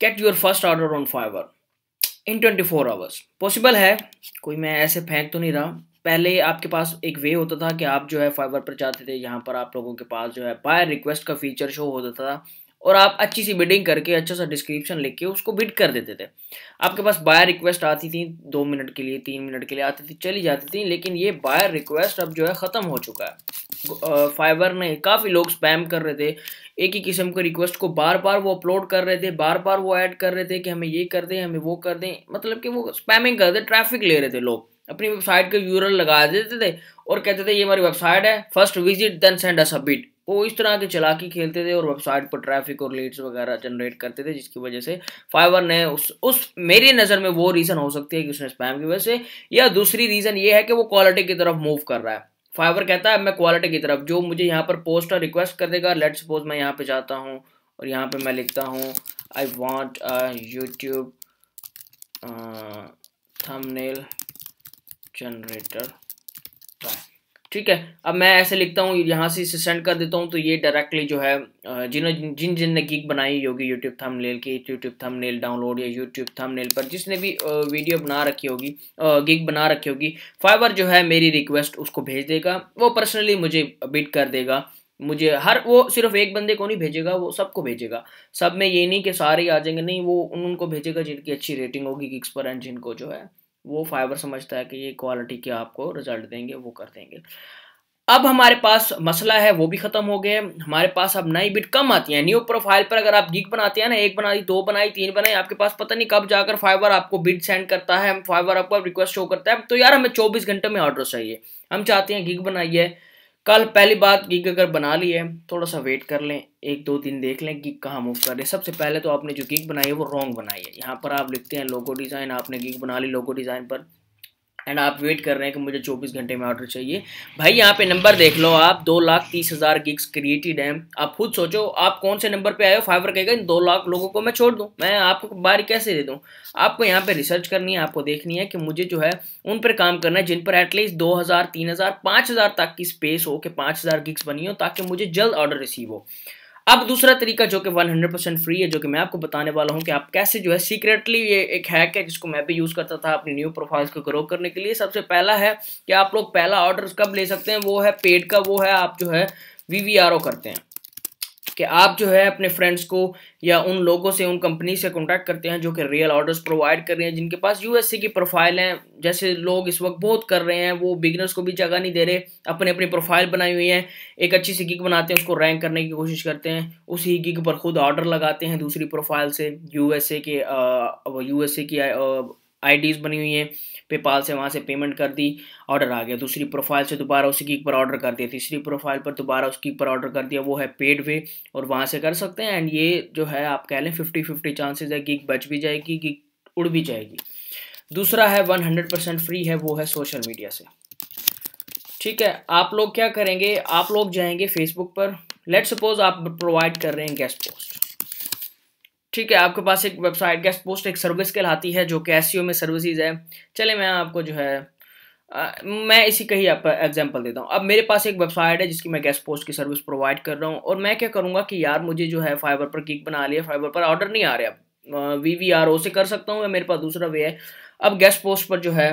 gate your first order on Fiverr in twenty four hours possible है कोई मैं ऐसे फेंक तो नहीं रहा पहले आपके पास एक वे होता था कि आप जो है फाइवर पर जाते थे यहाँ पर आप लोगों के पास जो है बाय रिक्वेस्ट का फीचर शो होता था और आप अच्छी सी बिडिंग करके अच्छा सा डिस्क्रिप्शन लिख के उसको बिड कर देते थे आपके पास बायर रिक्वेस्ट आती थी दो मिनट के लिए तीन मिनट के लिए आती थी चली जाती थी लेकिन ये बायर रिक्वेस्ट अब जो है ख़त्म हो चुका है फाइबर ने काफ़ी लोग स्पैम कर रहे थे एक ही किस्म के रिक्वेस्ट को बार बार वो अपलोड कर रहे थे बार बार वो ऐड कर रहे थे कि हमें ये कर दें हमें वो कर दें मतलब कि वो स्पैमिंग कर दे ट्रैफिक ले रहे थे लोग अपनी वेबसाइट के यूरल लगा देते थे और कहते थे ये हमारी वेबसाइट है first visit then send a submit वो इस तरह के चलाकी खेलते थे और वेबसाइट पर ट्रैफिक और लीड्स वगैरह जनरेट करते थे जिसकी वजह से फाइवर ने उस उस मेरी नज़र में वो रीज़न हो सकती है कि उसने स्पैम की वजह से या दूसरी रीज़न ये है कि वो क्वालिटी की तरफ मूव कर रहा है फाइवर कहता है मैं क्वालिटी की तरफ जो मुझे यहाँ पर पोस्ट और रिक्वेस्ट कर देगा लेट सपोज मैं यहाँ पर जाता हूँ और यहाँ पर मैं लिखता हूँ I want YouTube thumbnail generator ठीक है अब मैं ऐसे लिखता हूँ यहाँ से इसे सेंड कर देता हूँ तो ये डायरेक्टली जो है जिन जिन ने गीक बनाई होगी यूट्यूब थंबनेल की यूट्यूब थंबनेल डाउनलोड या यूट्यूब थंबनेल पर जिसने भी वीडियो बना रखी होगी गीक बना रखी होगी फाइवर जो है मेरी रिक्वेस्ट उसको भेज देगा वो पर्सनली मुझे बिट कर देगा मुझे हर वो सिर्फ एक बंदे को नहीं भेजेगा वो सबको भेजेगा सब में ये नहीं कि सारे आ जाएंगे नहीं वो उनको भेजेगा जिनकी अच्छी रेटिंग होगी गिक्स पर एंड जिनको जो है वो फाइबर समझता है कि ये क्वालिटी के आपको रिजल्ट देंगे वो कर देंगे अब हमारे पास मसला है वो भी खत्म हो गया हमारे पास अब नई बिट कम आती है न्यू प्रोफाइल पर अगर आप गिग बनाते हैं ना एक बनाई दो बनाई तीन बनाई आपके पास पता नहीं कब जाकर फाइबर आपको बिट सेंड करता है फाइबर आपको रिक्वेस्ट शो करता है तो यार हमें 24 घंटे में ऑर्डर चाहिए हम चाहते हैं गिग बनाइए कल पहली बात गिग अगर बना ली है थोड़ा सा वेट कर लें एक दो दिन देख लें गिग कहाँ मूव कर रहे सबसे पहले तो आपने जो गिग बनाई है वो रॉन्ग बनाई है यहाँ पर आप लिखते हैं लोगो डिज़ाइन आपने गिग बना ली लोगो डिज़ाइन पर एंड आप वेट कर रहे हैं कि मुझे चौबीस घंटे में ऑर्डर चाहिए भाई यहाँ पे नंबर देख लो आप दो लाख तीस हज़ार गिग्स क्रिएटेड हैं आप खुद सोचो आप कौन से नंबर पे आए हो फाइवर कहेगा इन दो लाख लोगों को मैं छोड़ दूँ मैं आपको बारी कैसे दे दूँ आपको यहाँ पे रिसर्च करनी है आपको देखनी है कि मुझे जो है उन पर काम करना है जिन पर एटलीस्ट दो हज़ार तीन हज़ार पाँच हज़ार तक की स्पेस हो कि पाँच हज़ार गिग्स बनी हो ताकि मुझे जल्द ऑर्डर रिसीव हो अब दूसरा तरीका जो कि 100% फ्री है जो कि मैं आपको बताने वाला हूँ कि आप कैसे जो है सीक्रेटली ये एक हैक है जिसको मैं भी यूज़ करता था अपनी न्यू प्रोफाइल्स को ग्रो करने के लिए सबसे पहला है कि आप लोग पहला ऑर्डर कब ले सकते हैं वो है पेड का वो है आप जो है वी करते हैं कि आप जो है अपने फ्रेंड्स को या उन लोगों से उन कंपनी से कॉन्टैक्ट करते हैं जो कि रियल ऑर्डर्स प्रोवाइड कर रहे हैं जिनके पास यूएससी की प्रोफाइल हैं जैसे लोग इस वक्त बहुत कर रहे हैं वो बिगनर्स को भी जगह नहीं दे रहे अपने अपनी प्रोफाइल बनाई हुई है एक अच्छी सी गिग बनाते हैं उसको रैंक करने की कोशिश करते हैं उसी गिग पर खुद ऑर्डर लगाते हैं दूसरी प्रोफाइल से यू के यू की आई बनी हुई हैं पेपाल से वहाँ से पेमेंट कर दी ऑर्डर आ गया दूसरी प्रोफाइल से दोबारा उसी की पर ऑर्डर कर दिया तीसरी प्रोफाइल पर दोबारा उसकी पर ऑर्डर कर दिया वो है पेड वे और वहाँ से कर सकते हैं एंड ये जो है आप कह लें फिफ्टी फिफ्टी चांसेज है गिग बच भी जाएगी गिग उड़ भी जाएगी दूसरा है वन हंड्रेड परसेंट फ्री है वो है सोशल मीडिया से ठीक है आप लोग क्या करेंगे आप लोग जाएंगे फेसबुक पर लेट सपोज आप प्रोवाइड कर रहे हैं गेस्ट पोस्ट ठीक है आपके पास एक वेबसाइट गेस्ट पोस्ट एक सर्विस कहलाती है जो कि एस e में सर्विसेज है चले मैं आपको जो है आ, मैं इसी का ही आप एग्जाम्पल देता हूँ अब मेरे पास एक वेबसाइट है जिसकी मैं गेस्ट पोस्ट की सर्विस प्रोवाइड कर रहा हूँ और मैं क्या करूँगा कि यार मुझे जो है फाइबर पर किक बना लिया फाइबर पर ऑर्डर नहीं आ रहे अब वी वी आर ओ से कर सकता हूँ या मेरे पास दूसरा वे है अब गेस्ट पोस्ट पर जो है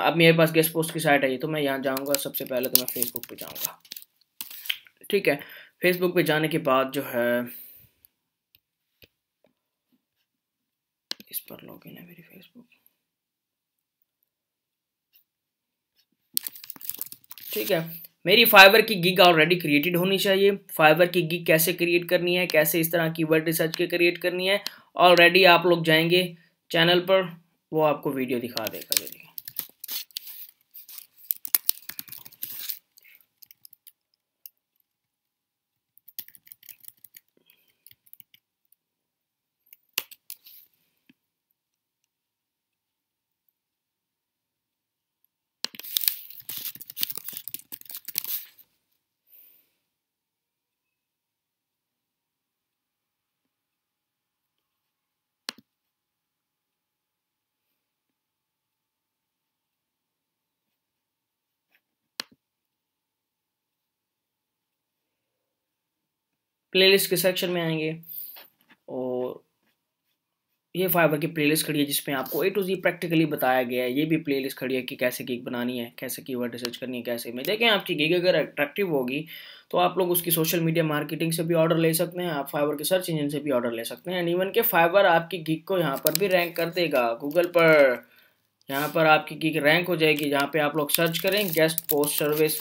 अब मेरे पास गेस्ट पोस्ट की साइट है ये तो मैं यहाँ जाऊँगा सबसे पहले तो मैं फेसबुक पर जाऊँगा ठीक है फेसबुक पर जाने के बाद जो है इस पर लॉग इन है मेरी फेसबुक ठीक है मेरी फाइबर की गिग ऑलरेडी क्रिएटेड होनी चाहिए फाइबर की गिग कैसे क्रिएट करनी है कैसे इस तरह की वर्ड रिसर्च के क्रिएट करनी है ऑलरेडी आप लोग जाएंगे चैनल पर वो आपको वीडियो दिखा देगा जल्दी प्लेलिस्ट के सेक्शन में आएंगे और ये फाइबर की प्लेलिस्ट खड़ी है जिसमें आपको ए टू जी प्रैक्टिकली बताया गया है ये भी प्लेलिस्ट खड़ी है कि कैसे गिग बनानी है कैसे की वर्ड रिसर्च करनी है कैसे में देखें आपकी गिग अगर अट्रैक्टिव होगी तो आप लोग उसकी सोशल मीडिया मार्केटिंग से भी ऑर्डर ले सकते हैं आप फाइबर के सर्च इंजन से भी ऑर्डर ले सकते हैं एंड इवन के फाइबर आपकी गिग को यहाँ पर भी रैंक कर देगा गूगल पर यहाँ पर आपकी गिग रैंक हो जाएगी जहाँ पर आप लोग सर्च करें गेस्ट पोस्ट सर्विस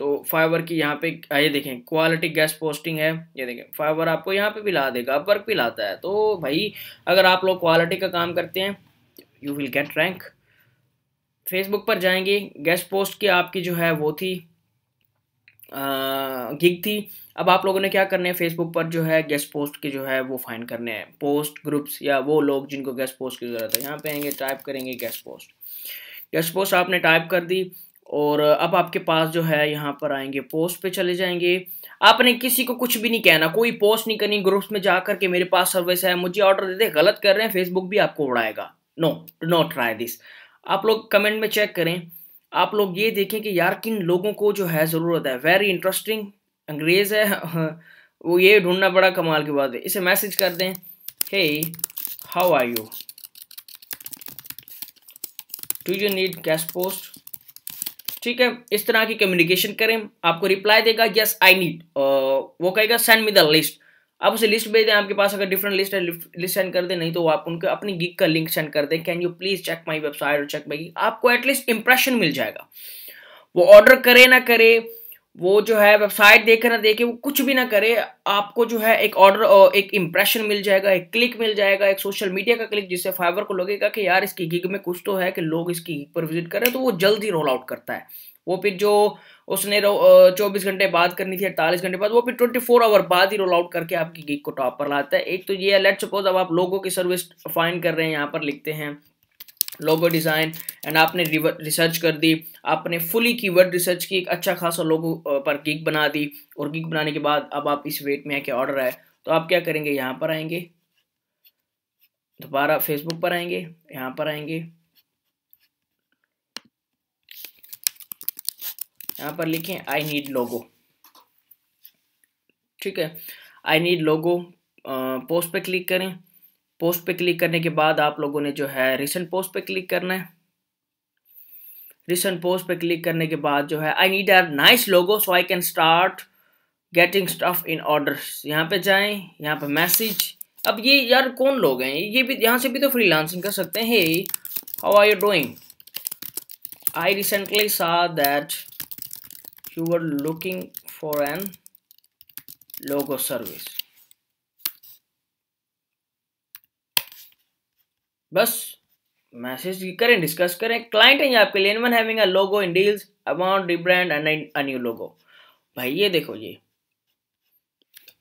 तो फाइबर की यहाँ पे ये देखें क्वालिटी गैस पोस्टिंग है ये देखें फाइबर आपको यहाँ पे भी ला देगा अपवर्क भी लाता है तो भाई अगर आप लोग क्वालिटी का काम करते हैं you will get rank Facebook पर जाएंगे गैस पोस्ट की आपकी जो है वो थी गिग थी अब आप लोगों ने क्या करने हैं फेसबुक पर जो है गेस्ट पोस्ट के जो है वो फाइंड करने हैं पोस्ट ग्रुप्स या वो लोग जिनको गेस्ट पोस्ट की ज़रूरत है यहाँ पे आएंगे टाइप करेंगे गेस्ट पोस्ट गेस्ट पोस्ट आपने टाइप कर दी और अब आपके पास जो है यहाँ पर आएंगे पोस्ट पे चले जाएंगे आपने किसी को कुछ भी नहीं कहना कोई पोस्ट नहीं करनी ग्रुप्स में जा करके मेरे पास सर्विस है मुझे ऑर्डर दे दे गलत कर रहे हैं फेसबुक भी आपको उड़ाएगा नो नॉट ट्राई दिस आप लोग कमेंट में चेक करें आप लोग ये देखें कि यार किन लोगों को जो है ज़रूरत है वेरी इंटरेस्टिंग अंग्रेज़ है वो ये ढूंढना बड़ा कमाल की बात है इसे मैसेज कर दें hey how are you do you need cash post ठीक है इस तरह की कम्युनिकेशन करें आपको रिप्लाई देगा यस आई नीड वो कहेगा सेंड मी द लिस्ट आप उसे लिस्ट भेज दें आपके पास अगर डिफरेंट लिस्ट है लिस्ट सेंड कर दें नहीं तो आप उनको अपनी गिग का लिंक सेंड कर दें can you please check my website और चेक माई आपको एटलीस्ट इंप्रेशन मिल जाएगा वो ऑर्डर करे ना करे वो जो है वेबसाइट देखे ना देखे वो कुछ भी ना करे आपको जो है एक ऑर्डर एक इंप्रेशन मिल जाएगा एक क्लिक मिल जाएगा एक सोशल मीडिया का क्लिक जिससे फाइवर को लगेगा कि यार इसकी गिग में कुछ तो है कि लोग इसकी गिग पर विजिट करें तो वो जल्द ही रोल आउट करता है वो फिर जो उसने चौबीस घंटे बाद करनी थी अड़तालीस घंटे बाद वो फिर ट्वेंटी फोर आवर बाद ही रोल आउट करके आपकी गिग को टॉप पर लाता है एक तो ये है लेट सपोज अब आप लोगों की सर्विस फाइन कर रहे हैं यहाँ पर लिखते हैं लोगो डिज़ाइन एंड आपने रिसर्च कर दी आपने फुली कीवर्ड रिसर्च की एक अच्छा खासा लोगो पर गिग बना दी और गिग बनाने के बाद अब आप इस वेट में आके ऑर्डर आए तो आप क्या करेंगे यहाँ पर आएंगे दोबारा फेसबुक पर आएंगे यहाँ पर आएंगे यहाँ पर लिखें आई नीड लोगो ठीक है आई नीड लोगो पोस्ट पे क्लिक करें पोस्ट पे क्लिक करने के बाद आप लोगों ने जो है रिसेंट पोस्ट पे क्लिक करना है रिसेंट पोस्ट पे क्लिक करने के बाद जो है I need a nice logo so I can start getting stuff in order यहाँ पे जाएं यहाँ पे मैसेज अब ये यार कौन लोग हैं ये भी यहाँ से भी तो फ्री लांसिंग कर सकते हैं how are you doing I recently saw that you are looking for an logo service बस मैसेज करें डिस्कस करें क्लाइंट है आपके लिए anyone having a logo in deals amount rebrand and a new logo भाई ये देखो ये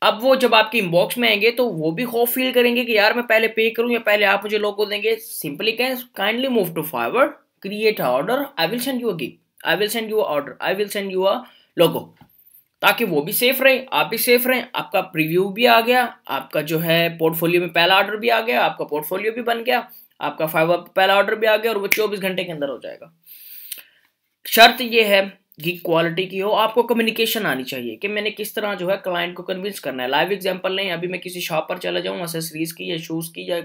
अब वो जब आपके इनबॉक्स में आएंगे तो वो भी खौफ फील करेंगे कि यार मैं पहले पे करूं या पहले आप मुझे लोगो देंगे simply can kindly move to forward create a order I will send you a gig I will send you order I will send you a logo ताकि वो भी सेफ रहे आप भी सेफ रहें आपका प्रीव्यू भी आ गया आपका जो है पोर्टफोलियो में पहला ऑर्डर भी आ गया आपका पोर्टफोलियो भी बन गया आपका फाइव पहला ऑर्डर भी आ गया और वो चौबीस घंटे के अंदर हो जाएगा शर्त यह है की क्वालिटी की हो आपको कम्युनिकेशन आनी चाहिए कि मैंने किस तरह जो है क्लाइंट को कन्विंस करना है लाइव एग्जांपल नहीं अभी मैं किसी शॉप पर चला जाऊँ एसेसरीज की या शूज़ की या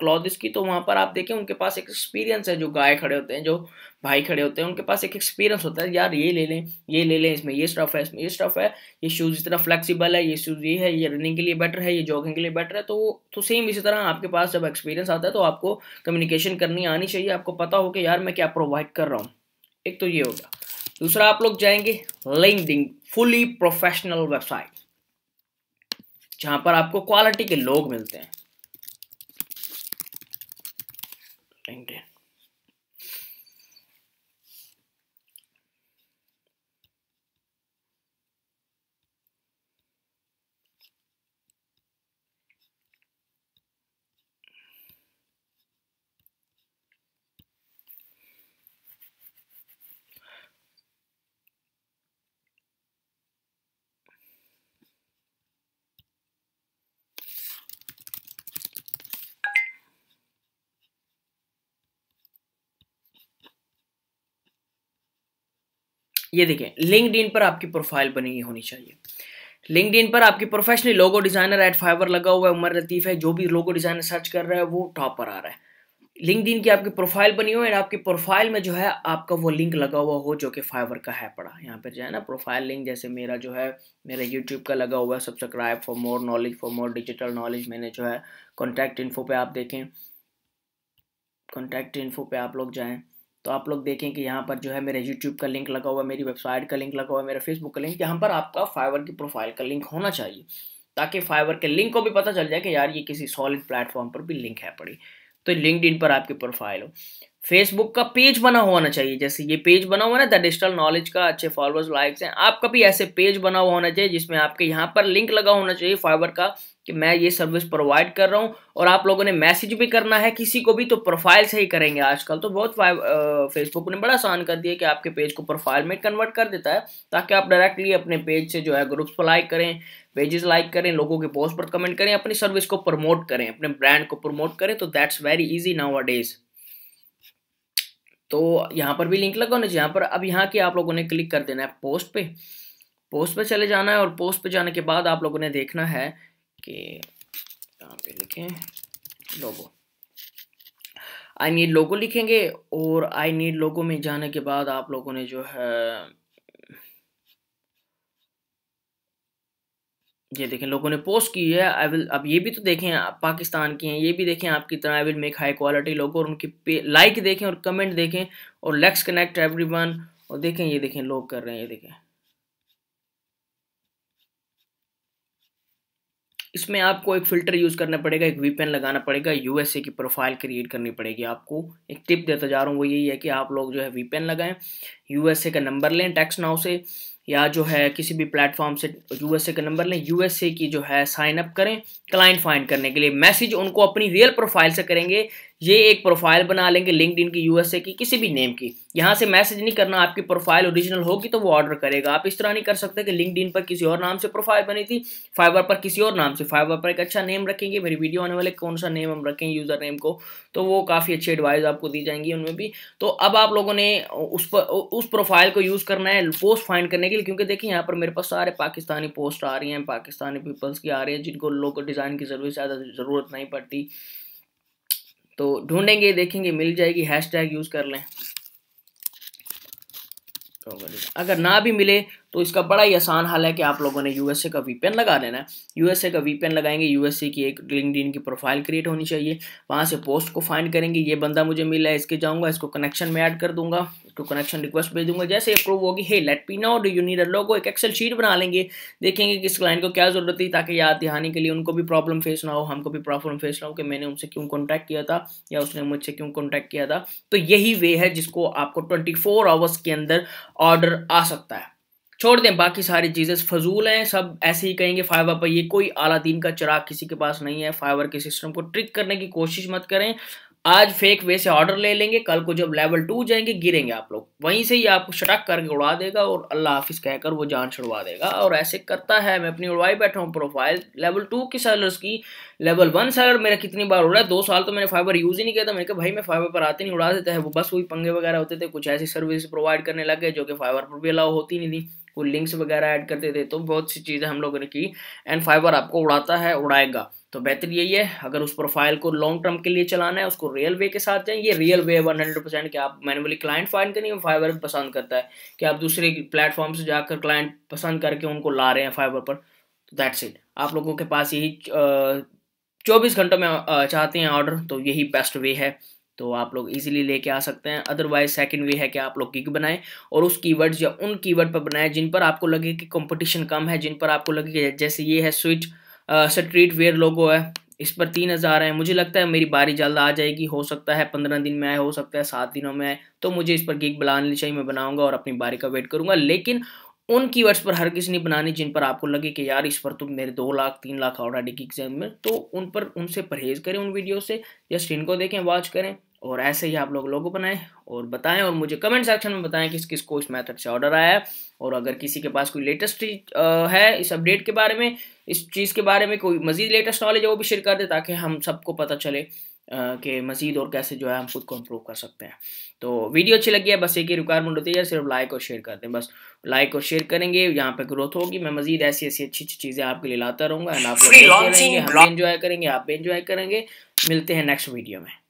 क्लॉथ्स की तो वहाँ पर आप देखें उनके पास एक एक्सपीरियंस है जो गाय खड़े होते हैं जो भाई खड़े होते हैं उनके पास एक एक्सपीरियंस होता है यार ये ले लें ये ले लें इसमें ये स्टफ़ है इसमें ये स्टफ़ है ये शूज़ इस तरह है ये शूज़ ये है ये रनिंग के लिए बेटर है ये जॉगिंग के लिए बेटर है तो तो सेम इसी तरह आपके पास जब एक्सपीरियंस आता है तो आपको कम्युनिकेशन करनी आनी चाहिए आपको पता हो कि यार मैं क्या प्रोवाइड कर रहा हूँ एक तो ये होगा दूसरा आप लोग जाएंगे लिंकड फुली प्रोफेशनल वेबसाइट जहां पर आपको क्वालिटी के लोग मिलते हैं लिंकडिन ये देखें लिंकड पर आपकी प्रोफाइल बनी हुई होनी चाहिए लिंकड पर आपकी professional logo designer at Fiverr लगा हुआ है उमर लतीफ़ है जो भी लोगो डिज़ाइनर सर्च कर रहा है वो टॉप पर आ रहा है लिंकड की आपकी प्रोफाइल बनी हुई है आपकी प्रोफाइल में जो है आपका वो लिंक लगा हुआ हो जो कि फाइवर का है पड़ा यहाँ पर जो है ना प्रोफाइल लिंक जैसे मेरा जो है मेरा यूट्यूब का लगा हुआ है subscribe for more knowledge for more digital knowledge मैंने जो है कॉन्टैक्ट इन्फो पर आप देखें कॉन्टैक्ट इन्फो पर आप लोग जाएँ तो आप लोग देखें कि यहाँ पर जो है मेरे यूट्यूब का लिंक लगा हुआ है मेरी वेबसाइट का लिंक लगा हुआ है मेरा फेसबुक का लिंक यहाँ पर आपका फाइवर की प्रोफाइल का लिंक होना चाहिए ताकि फाइवर के लिंक को भी पता चल जाए कि यार ये किसी सॉलिड प्लेटफॉर्म पर भी लिंक है पड़ी तो लिंकड पर आपकी प्रोफाइल हो फेसबुक का पेज बना हुआ होना चाहिए जैसे ये पेज बना हुआ ना द डिजिटल नॉलेज का अच्छे फॉलोअर्स लाइक्स हैं आपका भी ऐसे पेज बना हुआ होना चाहिए जिसमें आपके यहाँ पर लिंक लगा होना चाहिए फाइबर का कि मैं ये सर्विस प्रोवाइड कर रहा हूँ और आप लोगों ने मैसेज भी करना है किसी को भी तो प्रोफाइल से ही करेंगे आजकल तो बहुत फेसबुक ने बड़ा आसान कर दिया कि आपके पेज को प्रोफाइल में कन्वर्ट कर देता है ताकि आप डायरेक्टली अपने पेज से जो है ग्रुप्स पर लाइक करें पेजेस लाइक करें लोगों के पोस्ट पर कमेंट करें अपनी सर्विस को प्रमोट करें अपने ब्रांड को प्रमोट करें तो that's very easy nowadays तो यहाँ पर भी लिंक लगाना चाहिए यहाँ पर अब यहाँ की आप लोगों ने क्लिक कर देना है पोस्ट पे पोस्ट पे चले जाना है और पोस्ट पे जाने के बाद आप लोगों ने देखना है कि यहाँ पे लिखें लोगो आई नीड लोगो लिखेंगे और आई नीड लोगो में जाने के बाद आप लोगों ने जो है ये देखें लोगों ने पोस्ट की है आई विल अब ये भी तो देखें आप पाकिस्तान की हैं ये भी देखें आपकी तरह I will make high quality लोगों और उनकी लाइक देखें और कमेंट देखें और लेक्स कनेक्ट एवरी और देखें ये देखें लोग कर रहे हैं ये देखें इसमें आपको एक फ़िल्टर यूज़ करना पड़ेगा एक वीपेन लगाना पड़ेगा यूएसए की प्रोफाइल क्रिएट करनी पड़ेगी आपको एक टिप देता जा रहा हूँ वो यही है कि आप लोग जो है वीपेन लगाएं यूएसए का नंबर लें टैक्स नाउ से या जो है किसी भी प्लेटफॉर्म से यूएसए का नंबर लें यूएसए की जो है साइन अप करें क्लाइंट फाइंड करने के लिए मैसेज उनको अपनी रियल प्रोफाइल से करेंगे ये एक प्रोफाइल बना लेंगे लिंकड की यूएसए की किसी भी नेम की यहाँ से मैसेज नहीं करना आपकी प्रोफाइल ओरिजिनल होगी तो वो ऑर्डर करेगा आप इस तरह नहीं कर सकते कि लिंकड पर किसी और नाम से प्रोफाइल बनी थी फाइबर पर किसी और नाम से फाइबर पर एक अच्छा नेम रखेंगे मेरी वीडियो आने वाले कौन सा नेम हम रखें यूज़र नेम को तो वो काफ़ी अच्छी एडवाइस आपको दी जाएंगी उनमें भी तो अब आप लोगों ने उस पर उस प्रोफाइल को यूज़ करना है पोस्ट फाइंड करने के लिए क्योंकि देखिए यहाँ पर मेरे पास सारे पाकिस्तानी पोस्ट आ रही हैं पाकिस्तानी पीपल्स की आ रही है जिनको लोग डिज़ाइन की ज़रूरत ज़्यादा ज़रूरत नहीं पड़ती तो ढूंढेंगे देखेंगे मिल जाएगी हैश टैग यूज़ कर लें तो अगर ना भी मिले तो इसका बड़ा ही आसान हाल है कि आप लोगों ने यूएसए का वीपेन लगा देना है यूएसए का वीपेन लगाएंगे यूएसए की एक लिंकड की प्रोफाइल क्रिएट होनी चाहिए वहाँ से पोस्ट को फाइंड करेंगे ये बंदा मुझे मिला है इसके जाऊँगा इसको कनेक्शन में ऐड कर दूंगा इसको कनेक्शन रिक्वेस्ट भेज दूंगा जैसे अप्रूव होगी हे लेट पी now do you need a logo एक एक्सेल शीट बना लेंगे देखेंगे किस क्लाइंट को क्या ज़रूरत थी ताकि याद दिहाने के लिए उनको भी प्रॉब्लम फेस ना हो हमको भी प्रॉब्लम फेस ना हो कि मैंने उनसे क्यों कॉन्टैक्ट किया था या उसने मुझसे क्यों कॉन्टैक्ट किया था तो यही वे है जिसको आपको ट्वेंटी फोर आवर्स के अंदर ऑर्डर आ सकता है छोड़ दें बाकी सारी चीज़ें फजूल हैं सब ऐसे ही कहेंगे फाइवर पर ये कोई आला दिन का चिराग किसी के पास नहीं है फाइवर के सिस्टम को ट्रिक करने की कोशिश मत करें आज फेक वे से ऑर्डर ले लेंगे कल को जब लेवल टू जाएंगे गिरेंगे आप लोग वहीं से ही आपको शटक करके उड़ा देगा और अल्लाह हाफिज़ कहकर वो जान छुड़वा देगा और ऐसे करता है मैं अपनी उड़वाई बैठा हूँ प्रोफाइल लेवल टू की सेलर्स की लेवल वन सेलर मेरा कितनी बार उड़ा है दो साल तो मैंने फाइबर यूज़ ही नहीं किया था मैंने कहा भाई मैं फाइबर पर आते नहीं उड़ा देता है वो बस वही पंगे वगैरह होते थे कुछ ऐसी सर्विस प्रोवाइड करने गए जो कि फाइबर पर भी अलाउ होती नहीं थी वो लिंक्स वगैरह ऐड करते थे तो बहुत सी चीज़ें हम लोगों ने की एंड फाइबर आपको उड़ाता है उड़ाएगा तो बेहतर यही है अगर उस प्रोफाइल को लॉन्ग टर्म के लिए चलाना है उसको रियल वे के साथ जाए ये real way one hundred percent कि आप मैनुअली क्लाइंट फाइंड करेंगे फाइबर पसंद करता है कि आप दूसरे प्लेटफॉर्म से जाकर क्लाइंट पसंद करके उनको ला रहे हैं फाइबर पर दैट्स तो इट आप लोगों के पास यही चौबीस घंटों में चाहते हैं ऑर्डर तो यही बेस्ट वे है तो आप लोग इजीली लेके आ सकते हैं अदरवाइज सेकंड वे है कि आप लोग गिग बनाएं और उस कीवर्ड्स या उन कीवर्ड पर बनाएं जिन पर आपको लगे कि कंपटीशन कम है जिन पर आपको लगे कि जैसे ये है स्विच स्ट्रीट वेयर लोगो है इस पर तीन हज़ार है मुझे लगता है मेरी बारी जल्द आ जाएगी हो सकता है पंद्रह दिन में आए हो सकता है सात दिनों में आए तो मुझे इस पर गिग बनानी चाहिए मैं बनाऊंगा और अपनी बारी का वेट करूंगा लेकिन उन कीवर्ड्स पर हर किसी ने बनानी जिन पर आपको लगे कि यार इस पर तो मेरे दो लाख तीन लाख ऑलरेडी की एग्जाम में तो उन पर उनसे परहेज करें उन वीडियो से जस्ट इनको देखें वॉच करें और ऐसे ही आप लोग लोगो बनाएं और बताएं और मुझे कमेंट सेक्शन में बताएं किस किस को इस मेथड से ऑर्डर आया है और अगर किसी के पास कोई लेटेस्ट है इस अपडेट के बारे में इस चीज़ के बारे में कोई मज़ीद लेटेस्ट नॉलेज है वो भी शेयर कर दे ताकि हम सबको पता चले कि मज़ीद और कैसे जो है हम खुद को इम्प्रूव कर सकते हैं तो वीडियो अच्छी लगी है बस एक ही रिक्वायरमेंट होती है सिर्फ लाइक और शेयर करते हैं बस लाइक और शेयर करेंगे यहाँ पे ग्रोथ होगी मैं मज़ीद ऐसी ऐसी अच्छी अच्छी चीज़ें आपके लिए लाता रहूँगा एंड आप लोग इन्जॉय करेंगे आप भी इन्जॉय करेंगे मिलते हैं नेक्स्ट वीडियो में